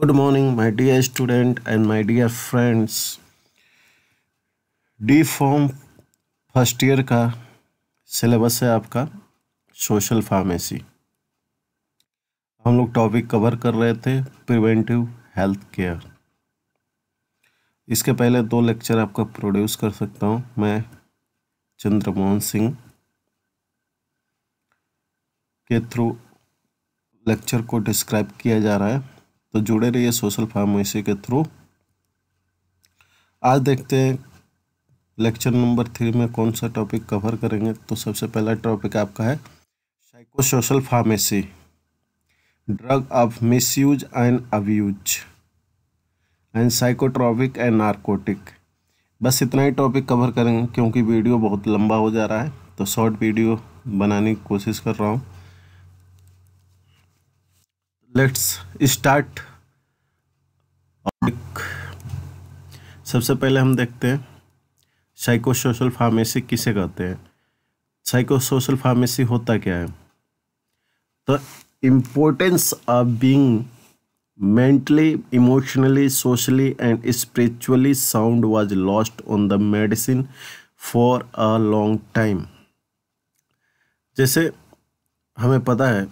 Good morning my dear student and my dear friends D pharm first year का syllabus है आपका social pharmacy हम लोग topic cover कर रहे थे प्रिवेंटिव हेल्थ केयर इसके पहले दो लेक्चर आपका प्रोड्यूस कर सकता हूँ मैं चंद्रमोहन सिंह के थ्रू लेक्चर को डिस्क्राइब किया जा रहा है तो जुड़े रहिए सोशल फार्मेसी के थ्रू आज देखते हैं लेक्चर नंबर थ्री में कौन सा टॉपिक कवर करेंगे तो सबसे पहला टॉपिक आपका है psycho social pharmacy drug of misuse and abuse and psychotropic and narcotic बस इतना ही टॉपिक कवर करेंगे क्योंकि वीडियो बहुत लंबा हो जा रहा है तो शॉर्ट वीडियो बनाने की कोशिश कर रहा हूँ लेट्स स्टार्ट सबसे पहले हम देखते हैं साइको सोशल फार्मेसी किसे कहते हैं साइको सोशल फार्मेसी होता क्या है the importance of being mentally emotionally socially and spiritually sound was lost on the medicine for a long time जैसे हमें पता है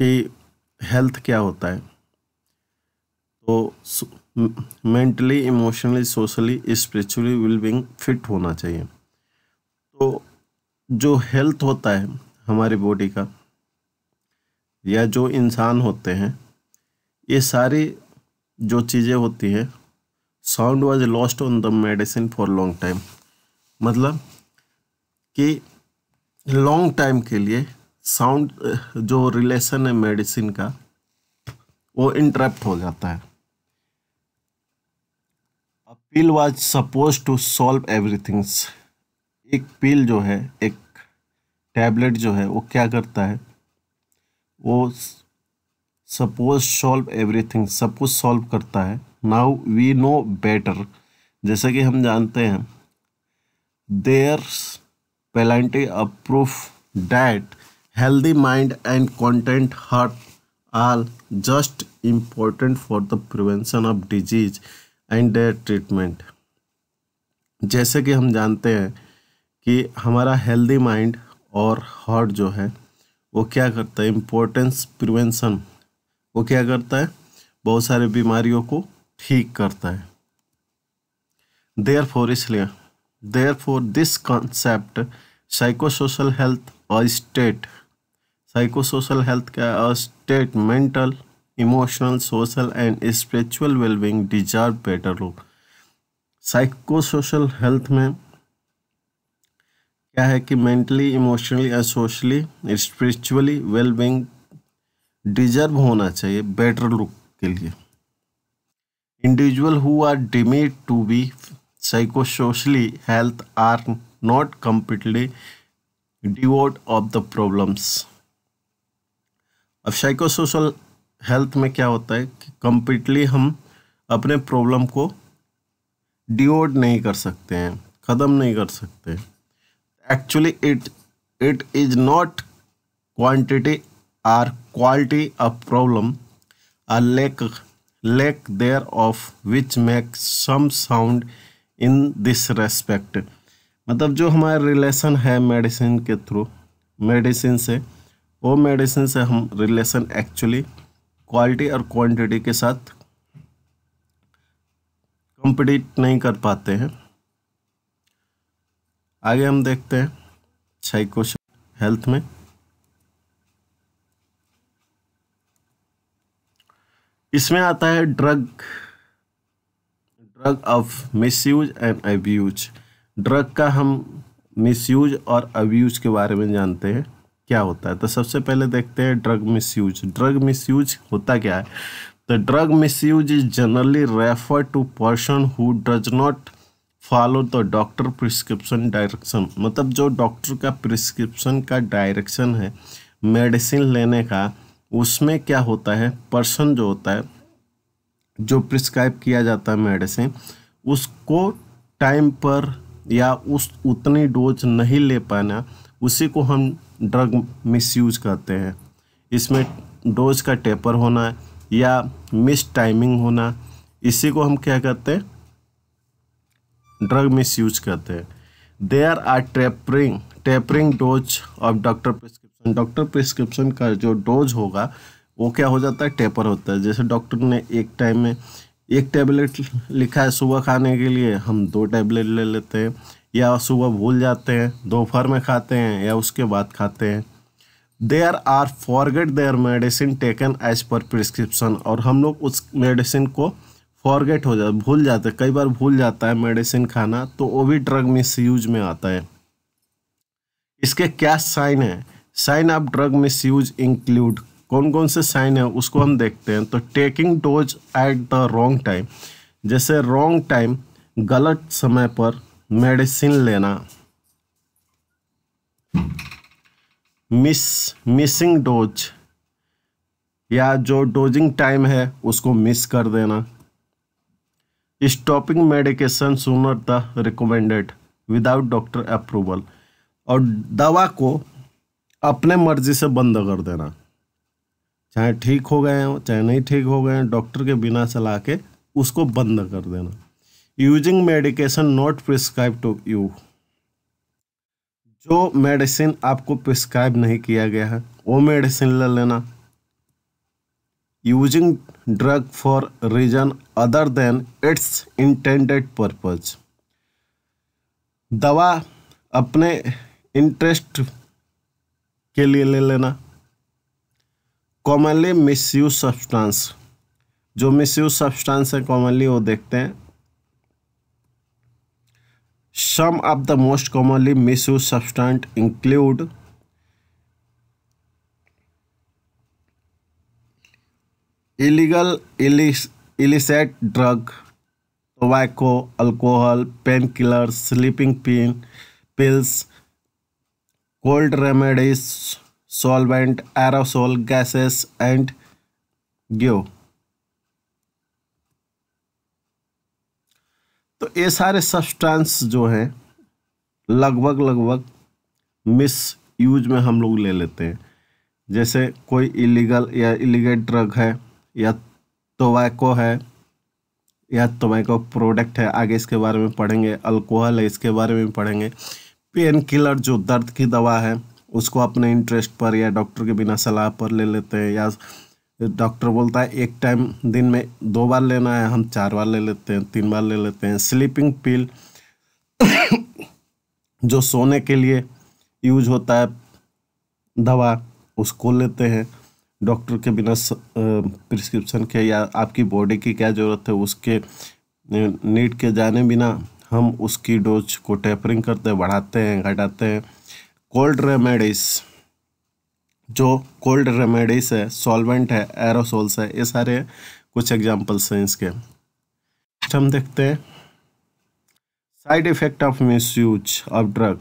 कि हेल्थ क्या होता है तो mentally emotionally socially spiritually being fit होना चाहिए तो जो हेल्थ होता है हमारी बॉडी का या जो इंसान होते हैं ये सारी जो चीज़ें होती हैं sound was lost on the medicine for long time मतलब कि लॉन्ग टाइम के लिए साउंड जो रिलेशन है मेडिसिन का वो इंटरप्ट हो जाता है pill was suppose to solve everythings एक पील जो है एक टैबलेट जो है वो क्या करता है वो सपोज सॉल्व एवरीथिंग सब कुछ सॉल्व करता है नाउ वी नो बेटर जैसे कि हम जानते हैं there plenty of proof that healthy mind and content heart are just important for the prevention of disease and their treatment जैसे कि हम जानते हैं कि हमारा हेल्दी माइंड और हार्ट जो है वो क्या करता है इम्पोर्टेंस प्रिवेंशन वो क्या करता है बहुत सारे बीमारियों को ठीक करता है देयर फॉर इसलिए therefore this concept psychosocial health और स्टेट साइकोसोशल हेल्थ का state mental emotional social and spiritual wellbeing deserve better look psychosocial health में क्या है कि mentally emotionally and socially spiritually wellbeing deserve होना चाहिए बेटर लुक के लिए individual who are deemed to be psychosocially health are not completely devoid of the problems अब psychosocial health में क्या होता है कि कम्प्लीटली हम अपने प्रॉब्लम को डिओड नहीं कर सकते हैं ख़त्म नहीं कर सकते actually it it is not quantity or quality of problem or lack lack thereof which make some sound in this respect मतलब जो हमारा रिलेशन है मेडिसिन के थ्रू मेडिसिन से होम मेडिसिन से हम रिलेशन एक्चुअली क्वालिटी और quantity के साथ कंप्लीट नहीं कर पाते हैं आगे हम देखते हैं साइकोश हेल्थ में इसमें आता है drug drug of misuse and abuse drug का हम मिसयूज और अब्यूज के बारे में जानते हैं क्या होता है तो सबसे पहले देखते हैं drug misuse drug misuse होता क्या है the drug misuse is generally refer to person who does not follow the doctor prescription direction मतलब जो डॉक्टर का प्रिस्क्रिप्शन का डायरेक्शन है मेडिसिन लेने का उसमें क्या होता है पर्सन जो होता है जो प्रिस्क्राइब किया जाता है मेडिसिन उसको टाइम पर या उस उतनी डोज नहीं ले पाना उसी को हम ड्रग मिसयूज करते हैं इसमें डोज का टेपर होना या मिस टाइमिंग होना इसी को हम क्या कहते हैं ड्रग मिसयूज कहते हैं there are tapering tapering dose of doctor prescription doctor prescription का जो डोज होगा वो क्या हो जाता है टेपर होता है जैसे डॉक्टर ने एक टाइम में एक टैबलेट लिखा है सुबह खाने के लिए हम दो टैबलेट ले लेते हैं या सुबह भूल जाते हैं दोपहर में खाते हैं या उसके बाद खाते हैं there are forget their medicine taken as per prescription और हम लोग उस मेडिसिन को फॉरगेट हो जाते भूल जाते कई बार भूल जाता है मेडिसिन खाना तो वो भी ड्रग मिस यूज में आता है इसके क्या साइन है sign of drug misuse include कौन कौन से साइन है उसको हम देखते हैं तो taking dose at the wrong time जैसे रोंग टाइम गलत समय पर मेडिसिन लेना मिस मिसिंग डोज या जो डोजिंग टाइम है उसको मिस कर देना stopping medication sooner the recommended without doctor approval और दवा को अपने मर्जी से बंद कर देना चाहे ठीक हो गए हो चाहे नहीं ठीक हो गए डॉक्टर के बिना चला के उसको बंद कर देना using medication not prescribe to you जो मेडिसिन आपको प्रिस्क्राइब नहीं किया गया है वो मेडिसिन ले लेना using drug for reason other than its intended purpose दवा अपने इंटरेस्ट के लिए ले लेना कॉमनली मिसयूज सब्सटांस जो मिसयूज सब्सटांस है कॉमनली वो देखते हैं Some of the most commonly misused substances include illegal, illicit drug, tobacco, alcohol, painkillers, sleeping pain, pills, cold remedies, solvent, aerosol, gases, and glue. तो ये सारे सब्सटेंस जो हैं लगभग लगभग मिस यूज में हम लोग ले लेते हैं जैसे कोई इलीगल या इलीगल ड्रग है या टोबैको है या टोबैको प्रोडक्ट है आगे इसके बारे में पढ़ेंगे अल्कोहल है इसके बारे में पढ़ेंगे पेन किलर जो दर्द की दवा है उसको अपने इंटरेस्ट पर या डॉक्टर के बिना सलाह पर ले लेते हैं या डॉक्टर बोलता है एक टाइम दिन में दो बार लेना है हम चार बार ले लेते हैं तीन बार ले लेते हैं स्लीपिंग पिल जो सोने के लिए यूज होता है दवा उसको लेते हैं डॉक्टर के बिना प्रिस्क्रिप्शन के या आपकी बॉडी की क्या ज़रूरत है उसके नीड के जाने बिना हम उसकी डोज को टेपरिंग करते हैं बढ़ाते हैं घटाते हैं कोल्ड रेमेडीज़ जो कोल्ड रेमेडीज है सॉल्वेंट है एरोसोल्स है ये सारे कुछ एग्जांपल्स हैं इसके अच्छा, हम देखते हैं side effect of misuse of drug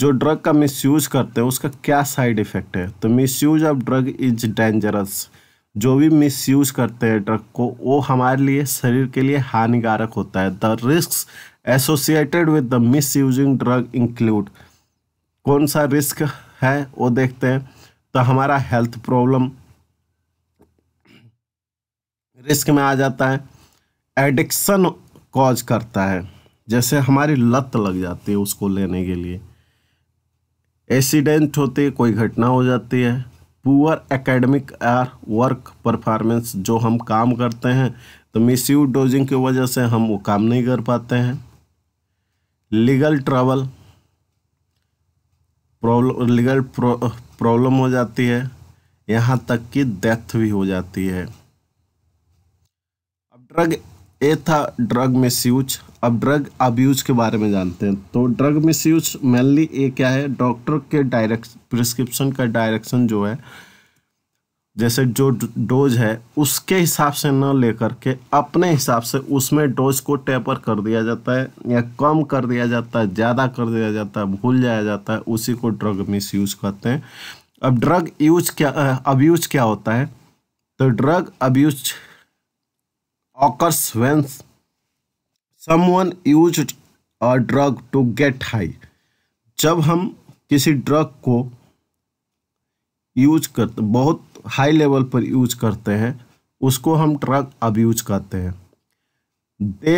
जो ड्रग का मिसयूज करते हैं उसका क्या साइड इफ़ेक्ट है तो misuse of drug is dangerous जो भी मिसयूज करते हैं ड्रग को वो हमारे लिए शरीर के लिए हानिकारक होता है the risk associated with the misusing drug include कौन सा रिस्क है वो देखते हैं तो हमारा हेल्थ प्रॉब्लम रिस्क में आ जाता है एडिक्शन कॉज करता है जैसे हमारी लत लग जाती है उसको लेने के लिए एक्सीडेंट होते है, कोई घटना हो जाती है poor academic or work performance जो हम काम करते हैं तो मिस यू डोजिंग की वजह से हम वो काम नहीं कर पाते हैं legal travel problem legal problem हो जाती है यहाँ तक कि डेथ भी हो जाती है अब ड्रग ए था ड्रग मिसयूज अब ड्रग अब्यूज के बारे में जानते हैं तो ड्रग मिसयूज मेनली ये क्या है डॉक्टर के डायरेक्ट प्रिस्क्रिप्शन का डायरेक्शन जो है जैसे जो डोज है उसके हिसाब से न लेकर के अपने हिसाब से उसमें डोज को टेपर कर दिया जाता है या कम कर दिया जाता है ज़्यादा कर दिया जाता है भूल जाया जाता है उसी को ड्रग मिस यूज कहते हैं अब ड्रग यूज क्या अब यूज क्या होता है तो drug abuse occurs when someone use drug to get high जब हम किसी ड्रग को यूज करते बहुत हाई लेवल पर यूज करते हैं उसको हम ड्रग अब यूज करते हैं they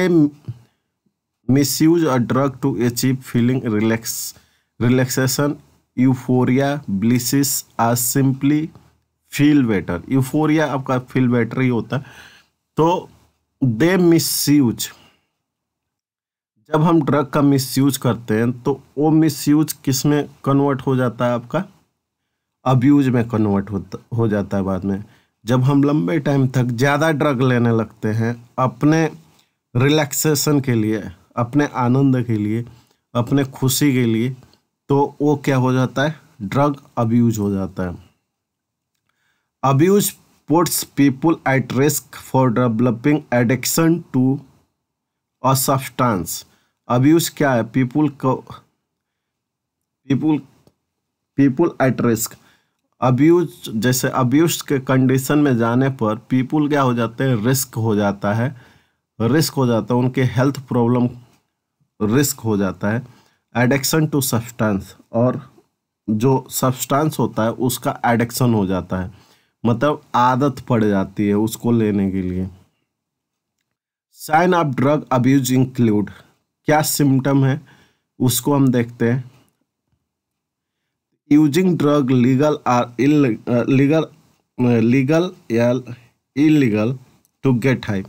misuse a drug to achieve feeling relax relaxation euphoria blisses are simply feel better euphoria आपका फील बेटर ही होता है तो दे मिस यूज जब हम ड्रग का मिस यूज करते हैं तो वो मिस यूज किस में कन्वर्ट हो जाता है आपका अब्यूज में कन्वर्ट होता हो जाता है बाद में जब हम लंबे टाइम तक ज़्यादा ड्रग लेने लगते हैं अपने रिलैक्सेशन के लिए अपने आनंद के लिए अपने खुशी के लिए तो वो क्या हो जाता है ड्रग अब्यूज हो जाता है abuse puts people at risk for developing addiction to a substance abuse क्या है पीपुल को people people at risk abuse जैसे अब्यूज के कंडीशन में जाने पर पीपुल क्या हो जाते हैं रिस्क हो जाता है रिस्क हो जाता है उनके हेल्थ प्रॉब्लम रिस्क हो जाता है एडिक्शन टू सब्सटेंस और जो सब्सटेंस होता है उसका एडिक्शन हो जाता है मतलब आदत पड़ जाती है उसको लेने के लिए sign of drug abuse include क्या सिम्टम है उसको हम देखते हैं using drug legal or legal legal या इलीगल टू गेट हाई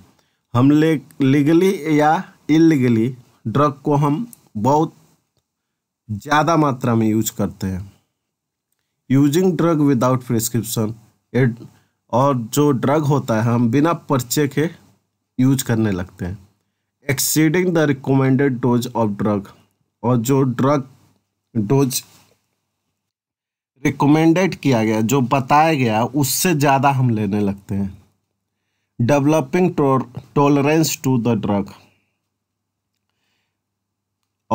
हम ले लीगली या इलीगली ड्रग को हम बहुत ज़्यादा मात्रा में यूज करते हैं यूजिंग ड्रग विदाउट प्रिस्क्रिप्शन और जो ड्रग होता है हम बिना पर्चे के यूज करने लगते हैं exceeding the recommended dose of drug और जो ड्रग डोज रिकमेंडेड किया गया जो बताया गया उससे ज़्यादा हम लेने लगते हैं developing tolerance to the drug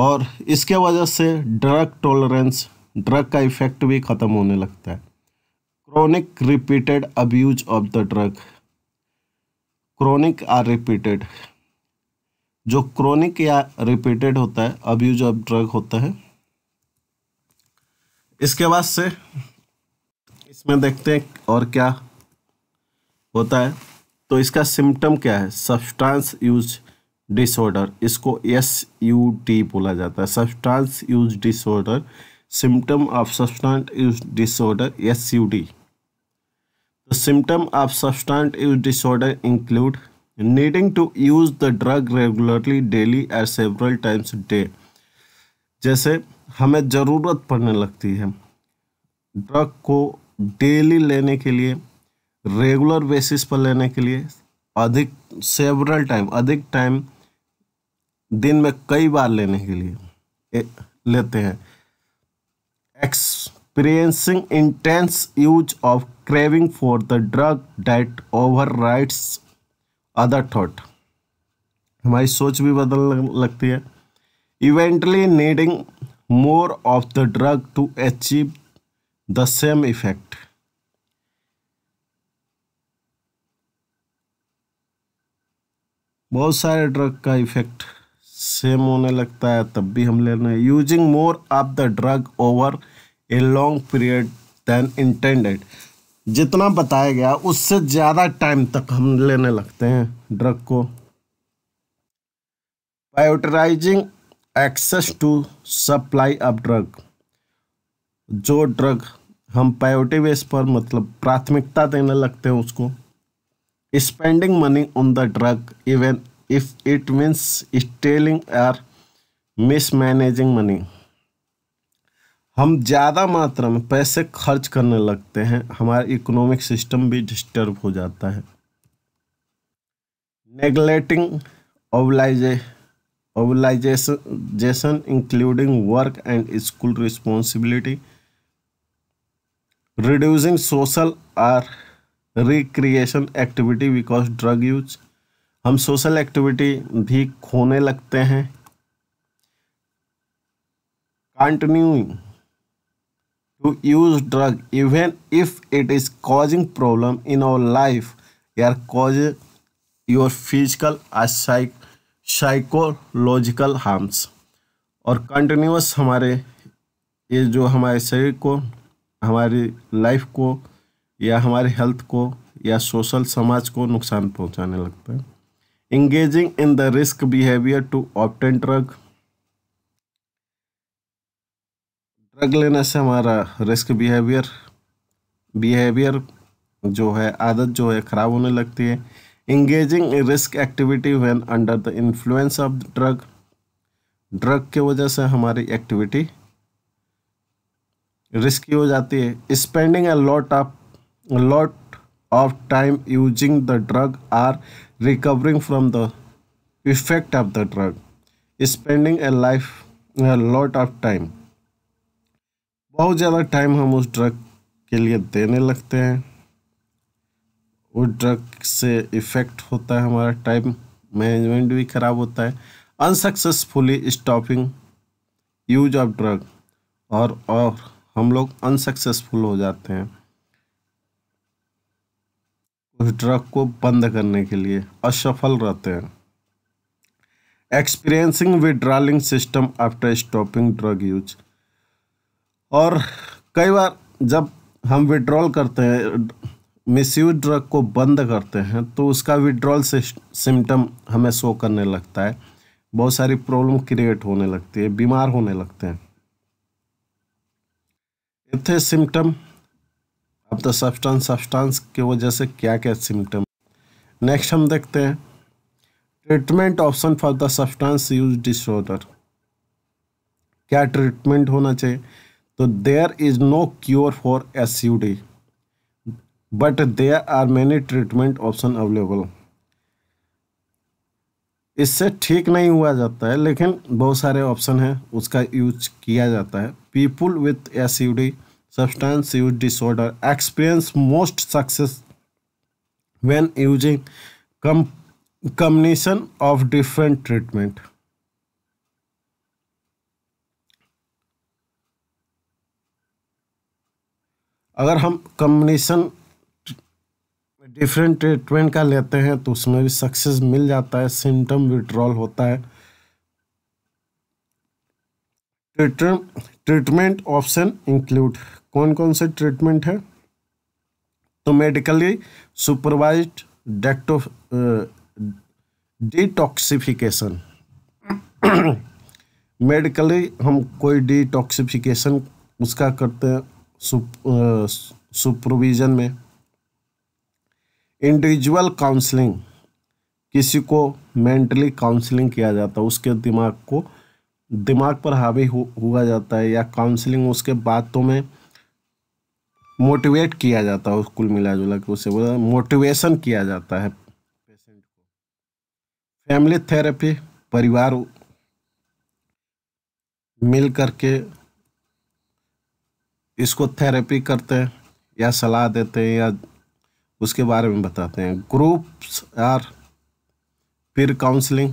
और इसके वजह से ड्रग टॉलरेंस ड्रग का इफेक्ट भी ख़त्म होने लगता है chronic repeated abuse of the drug chronic or repeated जो क्रोनिक या रिपीटेड होता है अब्यूज ऑफ ड्रग होता है इसके बाद से इसमें देखते हैं और क्या होता है तो इसका सिम्टम क्या है सब्सटेंस यूज डिसऑर्डर इसको एस यू टी बोला जाता है substance use disorder symptom of substance use disorder S U D तो symptom of substance use disorder include needing to use the drug regularly daily at several times day जैसे हमें ज़रूरत पड़ने लगती है ड्रग को डेली लेने के लिए रेगुलर बेसिस पर लेने के लिए अधिक सेवरल टाइम अधिक टाइम दिन में कई बार लेने के लिए ए, लेते हैं experiencing intense use of craving for the drug that overrides other thought हमारी सोच भी बदलने लगती है eventually needing more of the drug to achieve the same effect. बहुत सारे ड्रग का इफेक्ट सेम होने लगता है तब भी हम ले रहे हैं using more of the drug over a long period than intended जितना बताया गया उससे ज़्यादा टाइम तक हम लेने लगते हैं ड्रग को prioritising access to supply of drug जो ड्रग हम प्रायोरिटी बेस पर मतलब प्राथमिकता देने लगते हैं उसको spending money on the drug even if it means stealing or mismanaging money हम ज़्यादा मात्रा में पैसे खर्च करने लगते हैं हमारा इकोनॉमिक सिस्टम भी डिस्टर्ब हो जाता है neglecting obligation mobilization including work and school responsibility reducing social or recreation activity because drug use हम सोशल एक्टिविटी भी खोने लगते हैं continuing to use drug even if it is causing problem in our life यार cause your physical और psych psychological harms और continues हमारे ये जो हमारे शरीर को हमारी लाइफ को या हमारे हेल्थ को या सोशल समाज को नुकसान पहुंचाने लगता है engaging in the risk behaviour to obtain drug drug लेने से हमारा रिस्क बिहेवियर बिहेवियर जो है आदत जो है ख़राब होने लगती है engaging in risk activity when under the influence of drug drug के वजह से हमारी एक्टिविटी रिस्की हो जाती है spending a lot of lot of time using the drug or recovering from the effect of the drug spending a life lot of time बहुत ज़्यादा time हम उस ड्रग के लिए देने लगते हैं वो ड्रग से इफ़ेक्ट होता है हमारा टाइम मैनेजमेंट भी खराब होता है unsuccessfully stopping use of drug और और हम लोग अनसक्सेसफुल हो जाते हैं उस ड्रग को बंद करने के लिए असफल रहते हैं experiencing withdrawal system after stopping drug use और कई बार जब हम विड्रॉल करते हैं मिसयूज ड्रग को बंद करते हैं तो उसका विड्रॉल सिम्टम हमें शो करने लगता है बहुत सारी प्रॉब्लम क्रिएट होने लगती है बीमार होने लगते हैं इतने सिम्टम अब द सब्सटेंस सब्सटेंस की वजह से क्या क्या सिम्टम नेक्स्ट हम देखते हैं treatment option for the substance use disorder क्या ट्रीटमेंट होना चाहिए तो there is no cure for S U D but they are many treatment option available इससे ठीक नहीं हुआ जाता है लेकिन बहुत सारे ऑप्शन हैं उसका यूज किया जाता है people with S U D substance use disorder experience most success when using come combination of different treatment अगर हम कम्बिनेशन डिफरेंट ट्रीटमेंट का लेते हैं तो उसमें भी सक्सेस मिल जाता है सिम्टम विड्रॉल होता है ट्रीटमेंट ऑप्शन इंक्लूड कौन कौन से ट्रीटमेंट है तो medically supervised detox detoxification medically हम कोई डिटॉक्सिफिकेशन उसका करते हैं सुप, सुपरविजन uh, में इंडिविजुअल काउंसलिंग किसी को मेंटली काउंसलिंग किया जाता है उसके दिमाग को दिमाग पर हावी हुआ जाता है या काउंसलिंग उसके बातों में मोटिवेट किया जाता है कुल मिला जुला के उसे बोला मोटिवेशन किया जाता है पेशेंट को फैमिली थेरेपी परिवार मिल करके इसको थेरेपी करते हैं या सलाह देते हैं या उसके बारे में बताते हैं ग्रुप्स आर फिर काउंसलिंग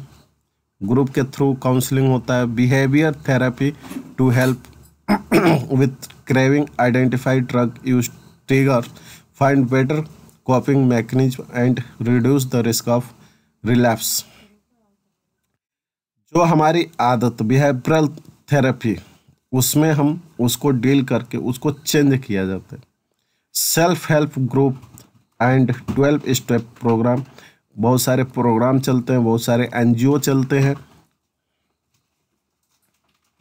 ग्रुप के थ्रू काउंसलिंग होता है behaviour therapy to help with craving identified drug use trigger find better coping mechanism and reduce the risk of relapse जो हमारी आदत बिहेवियरल थेरेपी उसमें हम उसको डील करके उसको चेंज किया जाता है self help group and twelve step programme बहुत सारे प्रोग्राम चलते हैं बहुत सारे एनजीओ चलते हैं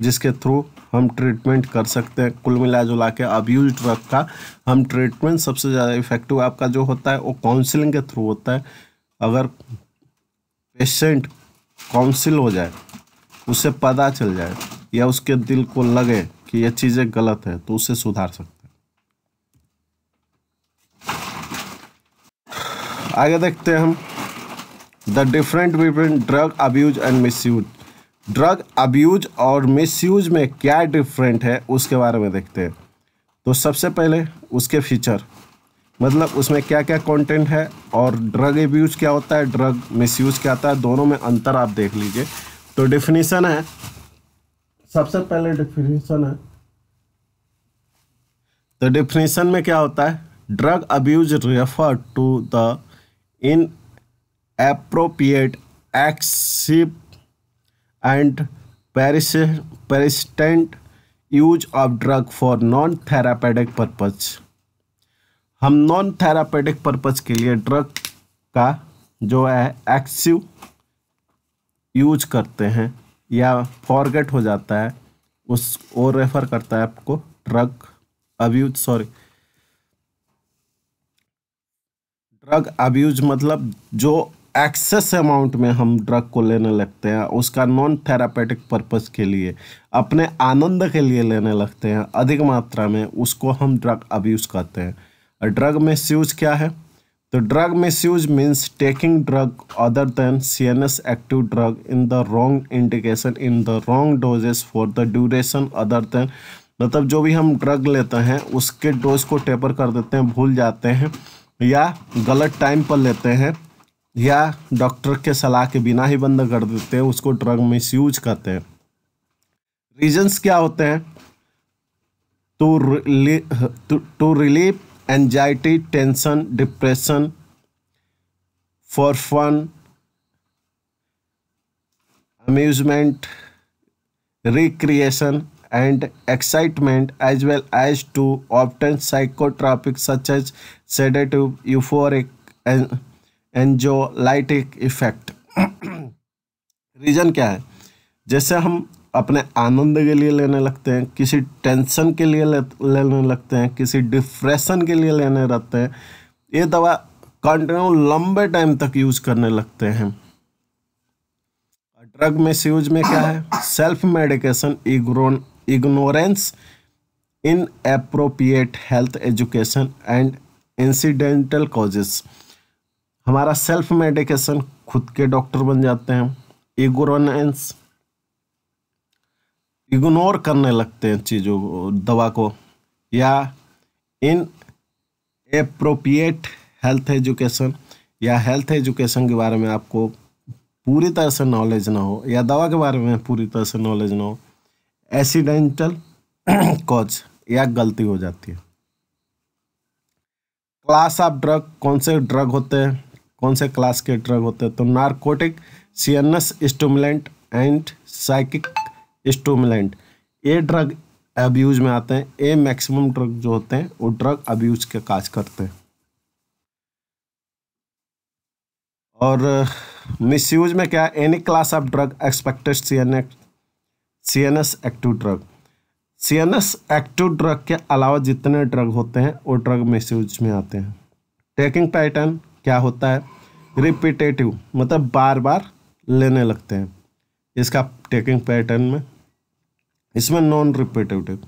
जिसके थ्रू हम ट्रीटमेंट कर सकते हैं कुल मिला जुला के अब्यूज ड्रग का हम ट्रीटमेंट सबसे ज़्यादा इफेक्टिव आपका जो होता है वो काउंसलिंग के थ्रू होता है अगर पेशेंट काउंसिल हो जाए उसे पता चल जाए या उसके दिल को लगे कि ये चीज़ें गलत है तो उसे सुधार सकते आगे देखते हैं हम the different between drug abuse and use drug abuse और यूज में क्या डिफरेंट है उसके बारे में देखते हैं तो सबसे पहले उसके फीचर मतलब उसमें क्या क्या कंटेंट है और ड्रग एब्यूज क्या होता है ड्रग यूज क्या होता है दोनों में अंतर आप देख लीजिए तो डिफिनीसन है सबसे पहले डिफिनीसन है तो डिफिनीसन में क्या होता है drug abuse refer to the inappropriate excessive and persistent use of drug for non therapeutic purpose हम नॉन थेरापेडिक पर्पज के लिए ड्रग का जो है एक्सिव यूज करते हैं या फॉरगेट हो जाता है उस और रेफर करता है आपको drug abuse sorry drug abuse मतलब जो एक्सेस अमाउंट में हम ड्रग को लेने लगते हैं उसका नॉन थेरापेटिक पर्पस के लिए अपने आनंद के लिए लेने लगते हैं अधिक मात्रा में उसको हम ड्रग अब्यूज़ कहते हैं और ड्रग मिस यूज क्या है तो drug misuse means taking drug other than C N S active drug in the wrong indication in the wrong doses for the duration other than मतलब जो भी हम ड्रग लेते हैं उसके डोज को टेपर कर देते हैं भूल जाते हैं या गलत टाइम पर लेते हैं या डॉक्टर के सलाह के बिना ही बंद कर देते हैं उसको ड्रग मिसयूज कहते हैं रीजंस क्या होते हैं to to relieve anxiety tension depression for fun amusement recreation and excitement as well as to obtain psychotropics such as sedative, euphoric and effect reason क्या है जैसे हम अपने आनंद के लिए लेने लगते हैं किसी टेंशन के लिए ले, लेने लगते हैं किसी डिप्रेशन के लिए लेने रहते हैं ये दवा कंटिन्यू लंबे टाइम तक यूज करने लगते हैं ड्रग मिस यूज में क्या है सेल्फ मेडिकेशन इग्रोन ignorance inappropriate health education and incidental causes हमारा सेल्फ मेडिकेशन खुद के डॉक्टर बन जाते हैं इगोरेंस इग्नोर करने लगते हैं चीज़ों को दवा को या इन अप्रोप्रिएट हेल्थ एजुकेशन या हेल्थ एजुकेशन के बारे में आपको पूरी तरह से नॉलेज ना हो या दवा के बारे में पूरी तरह से नॉलेज ना हो एक्सीडेंटल कॉज या गलती हो जाती है क्लास ऑफ ड्रग कौन से ड्रग होते हैं कौन से क्लास के ड्रग होते हैं तो narcotic CNS stimulant and psychic stimulant ये ड्रग अब्यूज में आते हैं ये मैक्सिमम ड्रग जो होते हैं वो ड्रग अब्यूज के काज करते हैं और मिसयूज में क्या any class of drug expected C N X C N S active drug C N S active drug के अलावा जितने ड्रग होते हैं वो ड्रग मिसयूज में आते हैं टेकिंग पैटर्न क्या होता है रिपीटेटिव मतलब बार बार लेने लगते हैं इसका टेकिंग पैटर्न में इसमें नॉन रिपीटेटिव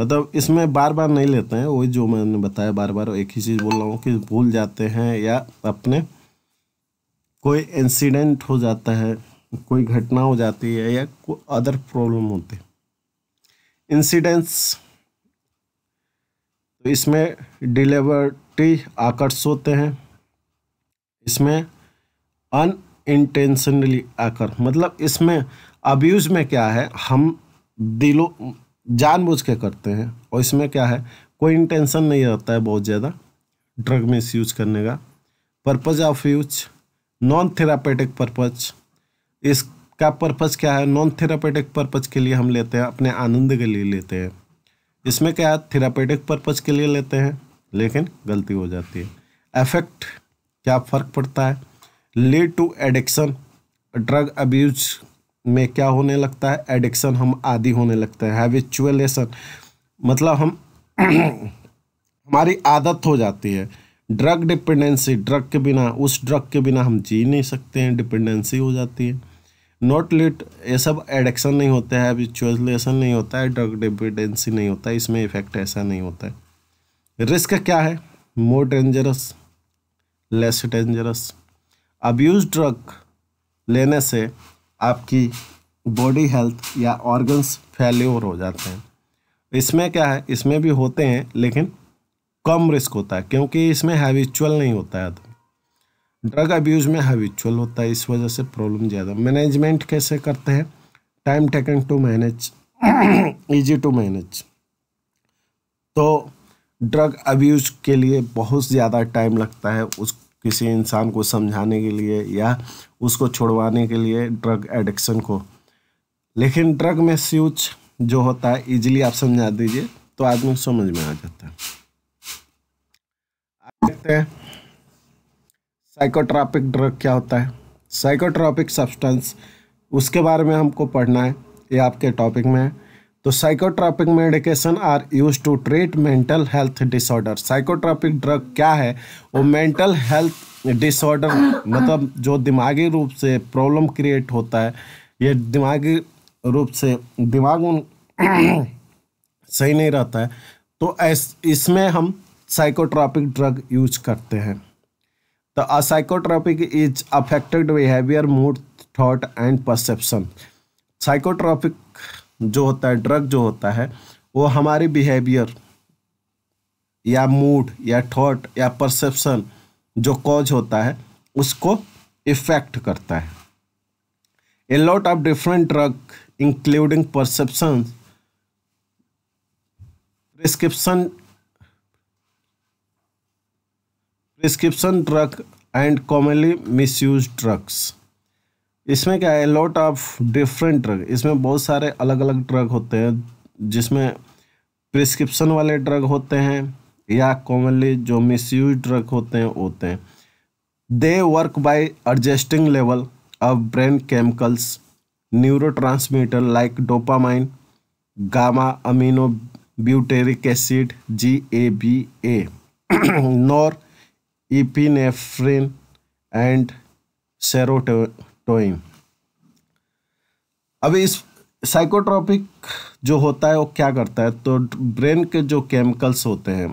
मतलब इसमें बार बार नहीं लेते हैं वही जो मैंने बताया बार बार एक ही चीज़ बोल रहा हूँ कि भूल जाते हैं या अपने कोई इंसिडेंट हो जाता है कोई घटना हो जाती है या कोई अदर प्रॉब्लम होते इंसिडेंट्स तो इसमें डिलीवरी आकर्ष होते हैं इसमें अन इंटेंशनली आकर मतलब इसमें अब्यूज़ में क्या है हम दिलो जानबूझ के करते हैं और इसमें क्या है कोई इंटेंशन नहीं रहता है बहुत ज़्यादा ड्रग मिस यूज करने का purpose of use non therapeutic purpose इसका पर्पज़ क्या है नॉन थेरापेटिक पर्पज़ के लिए हम लेते हैं अपने आनंद के लिए लेते हैं इसमें क्या है थेरापेटिक पर्पज़ के लिए लेते हैं लेकिन गलती हो जाती है एफेक्ट क्या फ़र्क पड़ता है lead to addiction drug abuse में क्या होने लगता है एडिक्शन हम आदि होने लगते हैं हैविचुअलेसन मतलब हम हमारी आदत हो जाती है ड्रग डिपेंडेंसी ड्रग के बिना उस ड्रग के बिना हम जी नहीं सकते हैं डिपेंडेंसी हो जाती है नॉट लिट ये सब एडिक्शन नहीं होता है चुजलेसन नहीं होता है ड्रग डिपेंडेंसी नहीं होता है इसमें इफेक्ट ऐसा नहीं होता है रिस्क क्या है more dangerous less dangerous abuse drug लेने से आपकी बॉडी हेल्थ या ऑर्गन्स फेल्योर हो जाते हैं इसमें क्या है इसमें भी होते हैं लेकिन कम रिस्क होता है क्योंकि इसमें हैविचुअल नहीं होता है आदमी ड्रग अब्यूज़ में हैविचुअल होता है इस वजह से प्रॉब्लम ज़्यादा मैनेजमेंट कैसे करते हैं time taken to manage easy to manage तो ड्रग अब्यूज़ के लिए बहुत ज़्यादा टाइम लगता है उस किसी इंसान को समझाने के लिए या उसको छोड़वाने के लिए ड्रग एडिक्शन को लेकिन ड्रग में जो होता है इजीली आप समझा दीजिए तो आदमी समझ में आ जाता है देखते हैं साइकोट्रॉपिक ड्रग क्या होता है साइकोट्रॉपिक सब्सटेंस उसके बारे में हमको पढ़ना है ये आपके टॉपिक में है तो psychotropic medication are use to treat mental health disorder psychotropic drug क्या है वो मेंटल हेल्थ डिसऑर्डर मतलब जो दिमागी रूप से प्रॉब्लम क्रिएट होता है ये दिमागी रूप से दिमाग सही नहीं रहता है तो इसमें हम साइकोट्रॉपिक ड्रग यूज करते हैं तो a psychotropic is affected behaviour mood thought and perception psychotropic जो होता है ड्रग जो होता है वो हमारे बिहेवियर या मूड या थॉट या परसेप्शन जो कॉज होता है उसको इफेक्ट करता है a lot of different drug including perception prescription prescription drug and commonly misuse drugs इसमें क्या है लॉट ऑफ डिफरेंट ड्रग इसमें बहुत सारे अलग अलग ड्रग होते हैं जिसमें प्रिस्क्रिप्शन वाले ड्रग होते हैं या कॉमनली जो मिसयूज ड्रग होते हैं होते हैं they work by adjusting level of brain chemicals neurotransmitter like dopamine gamma amino butyric acid G A B A nor epinephrine and serotonin अब इस साइकोट्रॉपिक जो होता है वो क्या करता है तो ब्रेन के जो केमिकल्स होते हैं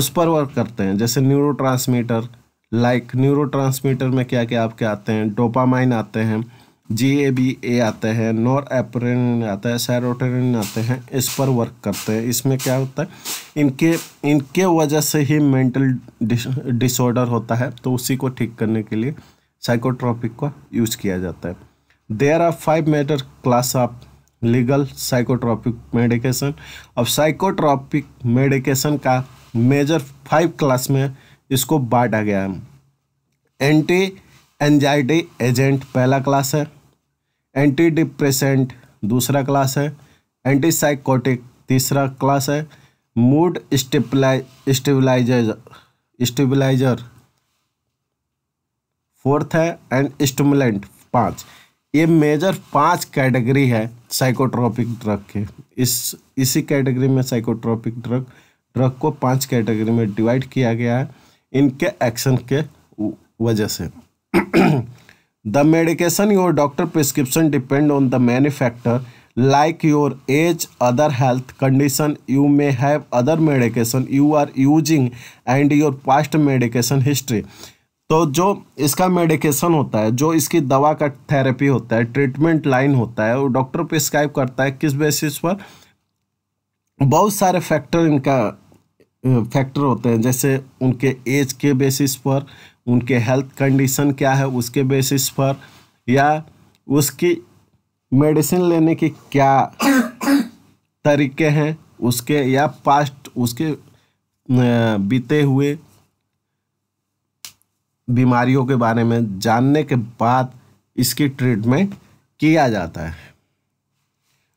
उस पर वर्क करते हैं जैसे न्यूरोट्रांसमीटर लाइक न्यूरोट्रांसमीटर में क्या क्या आपके आते हैं डोपामाइन आते हैं जे ए बी ए आते हैं नॉर एप्रेन आते हैं सैरोटेरिन आते हैं इस पर वर्क करते हैं इसमें क्या होता है इनके इनके वजह से ही मेंटल डिसऑर्डर होता है तो उसी को ठीक करने के लिए साइकोट्रॉपिक का यूज़ किया जाता है there are five major class of legal psychotropic medication अब साइकोट्रॉपिक मेडिकेशन का मेजर फाइव क्लास में इसको बांटा गया है एंटी एनजाइटी एजेंट पहला क्लास है एंटी डिप्रेसेंट दूसरा क्लास है एंटी साइकोटिक तीसरा क्लास है mood stabilise stabiliser stabiliser fourth है एंड स्टमुलेंट पाँच ये मेजर पांच कैटेगरी है साइकोट्रॉपिक ड्रग के इस इसी कैटेगरी में साइकोट्रॉपिक ड्रग ड्रग को पांच कैटेगरी में डिवाइड किया गया है इनके एक्शन के वजह से the medication your doctor prescription depend on the manufacture like your age other health condition you may have other medication you are using and your past medication history तो जो इसका मेडिकेशन होता है जो इसकी दवा का थेरेपी होता है ट्रीटमेंट लाइन होता है वो डॉक्टर प्रिस्क्राइब करता है किस बेसिस पर बहुत सारे फैक्टर इनका फैक्टर होते हैं जैसे उनके एज के बेसिस पर उनके हेल्थ कंडीशन क्या है उसके बेसिस पर या उसकी मेडिसिन लेने के क्या तरीके हैं उसके या पास्ट उसके बीते हुए बीमारियों के बारे में जानने के बाद इसकी ट्रीटमेंट किया जाता है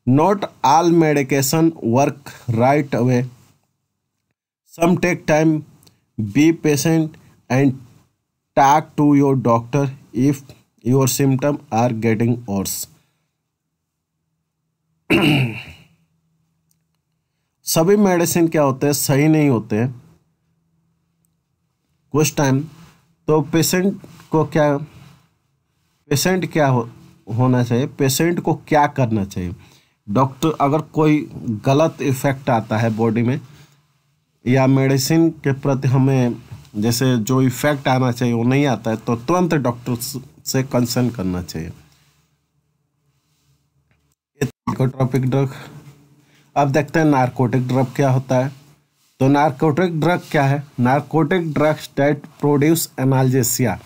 not all medication work right away some take time be patient and talk to your doctor if your symptoms are getting worse सभी मेडिसिन क्या होते हैं सही नहीं होते हैं कुछ टाइम तो पेशेंट को क्या पेशेंट क्या हो होना चाहिए पेशेंट को क्या करना चाहिए डॉक्टर अगर कोई गलत इफ़ेक्ट आता है बॉडी में या मेडिसिन के प्रति हमें जैसे जो इफेक्ट आना चाहिए वो नहीं आता है तो तुरंत डॉक्टर से कंसल्ट करना चाहिए नार्कोट्रॉपिक ड्रग अब देखते हैं नार्कोटिक ड्रग क्या होता है तो नार्कोटिक ड्रग क्या है narcotic drugs that produce analgesia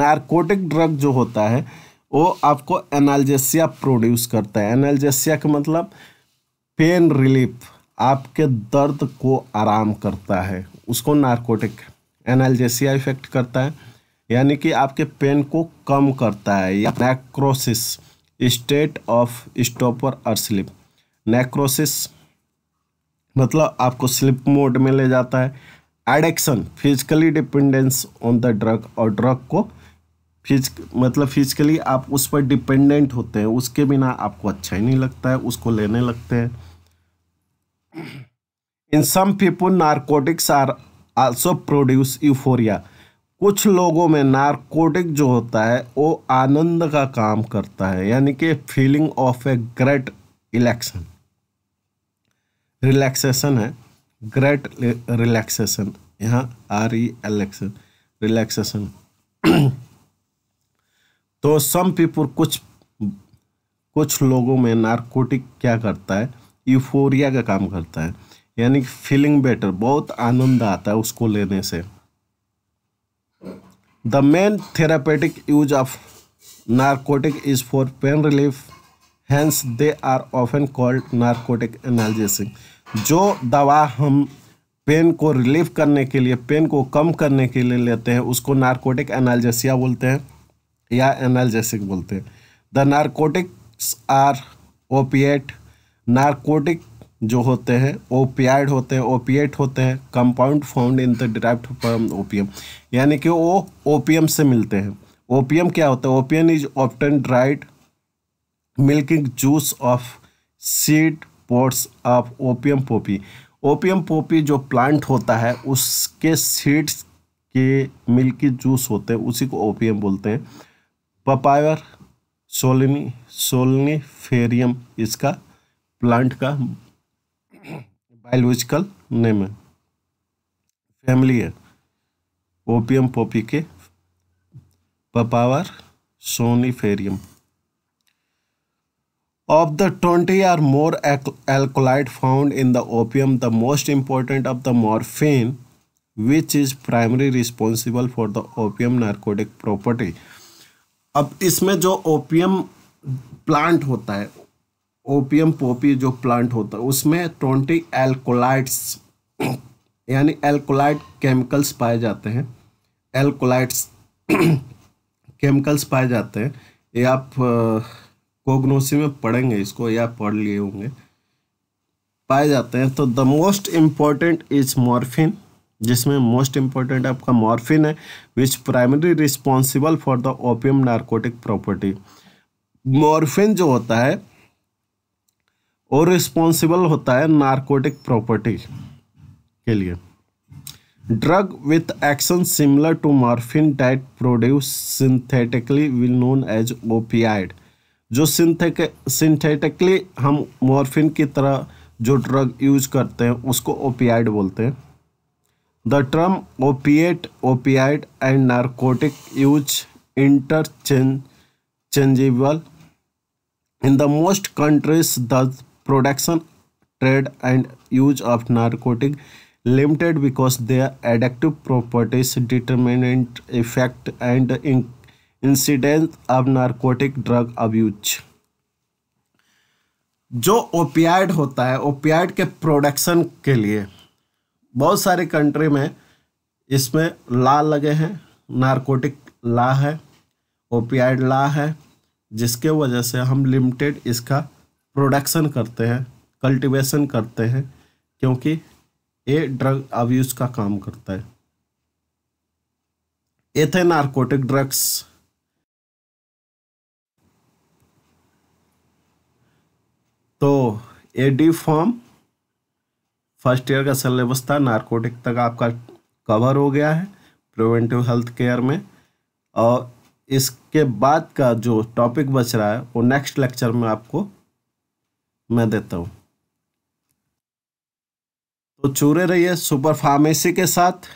narcotic drug जो होता है वो आपको एनाल्जेसिया प्रोड्यूस करता है एनाल्जेसिया का मतलब पेन रिलीफ आपके दर्द को आराम करता है उसको नार्कोटिक एनालजेसिया इफेक्ट करता है यानी कि आपके पेन को कम करता है या नेक्रोसिस स्टेट ऑफ स्टॉपर और स्लिप नेक्रोसिस मतलब आपको स्लिप मोड में ले जाता है addiction physically dependence on the drug और ड्रग को फिज मतलब फिजिकली आप उस पर डिपेंडेंट होते हैं उसके बिना आपको अच्छा ही नहीं लगता है उसको लेने लगते हैं in some people narcotics are also produce euphoria कुछ लोगों में नारकोटिक जो होता है वो आनंद का काम करता है यानी कि feeling of a great elation relaxation है ग्रेट रिलैक्सेशन यहाँ आर ई एलेक्शन रिलैक्सेशन तो सम पीपुल कुछ कुछ लोगों में नारकोटिक क्या करता है यूफोरिया का काम करता है यानी कि फीलिंग बेटर बहुत आनंद आता है उसको लेने से the main therapeutic use of narcotic for pain relief relief hence they are often called narcotic analgesic जो दवा हम पेन को रिलीव करने के लिए पेन को कम करने के लिए लेते हैं उसको नार्कोटिक एनाल्जेसिया बोलते हैं या एनाल्जेसिक बोलते हैं the narcotics are opiate narcotic जो होते हैं ओपियाड होते हैं ओपिएट होते हैं compound found in the derived from opium यानी कि वो ओपीएम से मिलते हैं ओपीएम क्या होता है opium is obtained dried milky juice of seed pods of opium poppy opium poppy जो प्लांट होता है उसके सीड्स के मिल्की जूस होते हैं उसी को ओपीएम बोलते हैं पपायर सोलनी सोलनी फेरियम इसका प्लांट का बायोलॉजिकल नेम है फैमिली है ओपियम पोपी के papaver somniferum of the twenty or more alkaloid found in the opium the most important of the morphine which is primary responsible for the opium narcotic property अब इसमें जो opium plant होता है opium Poppy जो plant होता है उसमें twenty एल्कोलाइट्स यानी एल्कोलाइट केमिकल्स पाए जाते हैं एल्कोलाइट्स केमिकल्स पाए जाते हैं ये आप कोगनोसी में पढ़ेंगे इसको या पढ़ लिए होंगे पाए जाते हैं तो the most important is morphine जिसमें मोस्ट इम्पॉर्टेंट आपका मॉर्फिन है which primary responsible for the opium narcotic property morphine जो होता है और रिस्पॉन्सिबल होता है नार्कोटिक प्रॉपर्टी के लिए drug with action similar to morphine that produce synthetically will known as opioid जो सिंथेक सिंथेटिकली हम मॉर्फिन की तरह जो ड्रग यूज करते हैं उसको ओपियाइड बोलते हैं the term opiate opioid and narcotic use interchangeable in the most countries the production trade and use of narcotic limited because their addictive properties determinant effect and in incidence of narcotic drug abuse जो opioid होता है opioid के production के लिए बहुत सारे country में इसमें ला लगे हैं नारकोटिक ला है ओपियाइड ला है जिसके वजह से हम लिमिटेड इसका प्रोडक्शन करते हैं कल्टीवेशन करते हैं क्योंकि ये ड्रग अब्यूज़ का काम करता है एथे नार्कोटिक ड्रग्स तो a D pharm first year का सिलेबस था नार्कोटिक तक आपका कवर हो गया है प्रिवेंटिव हेल्थ केयर में और इसके बाद का जो टॉपिक बच रहा है वो नेक्स्ट लेक्चर में आपको मैं देता हूं तो चूरे रहिए सुपर फार्मेसी के साथ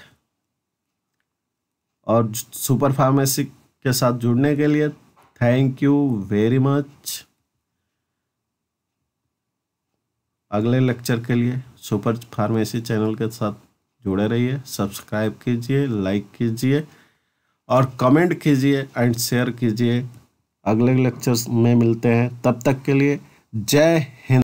और सुपर फार्मेसी के साथ जुड़ने के लिए थैंक यू वेरी मच अगले लेक्चर के लिए सुपर फार्मेसी चैनल के साथ जुड़े रहिए सब्सक्राइब कीजिए लाइक कीजिए और कमेंट कीजिए एंड शेयर कीजिए अगले लेक्चर्स में मिलते हैं तब तक के लिए जय हिंद